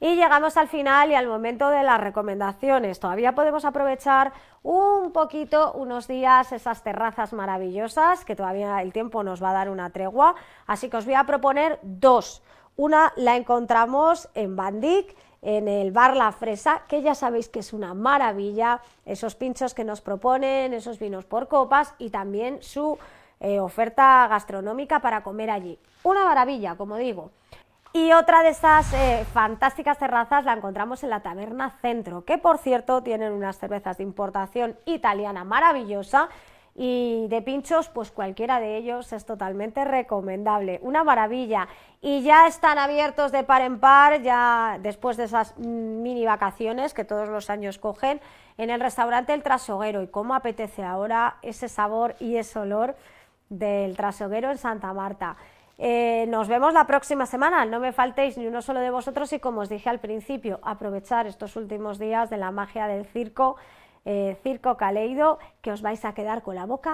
Y llegamos al final y al momento de las recomendaciones. Todavía podemos aprovechar un poquito, unos días, esas terrazas maravillosas, que todavía el tiempo nos va a dar una tregua. Así que os voy a proponer dos. Una la encontramos en Bandic, en el bar La Fresa, que ya sabéis que es una maravilla, esos pinchos que nos proponen, esos vinos por copas y también su eh, oferta gastronómica para comer allí. Una maravilla, como digo. Y otra de esas eh, fantásticas terrazas la encontramos en la Taberna Centro, que por cierto tienen unas cervezas de importación italiana maravillosa y de pinchos, pues cualquiera de ellos es totalmente recomendable. Una maravilla. Y ya están abiertos de par en par, ya después de esas mini vacaciones que todos los años cogen, en el restaurante El Trasoguero. Y cómo apetece ahora ese sabor y ese olor del Trasoguero en Santa Marta. Eh, nos vemos la próxima semana, no me faltéis ni uno solo de vosotros y como os dije al principio, aprovechar estos últimos días de la magia del circo, eh, circo caleido, que os vais a quedar con la boca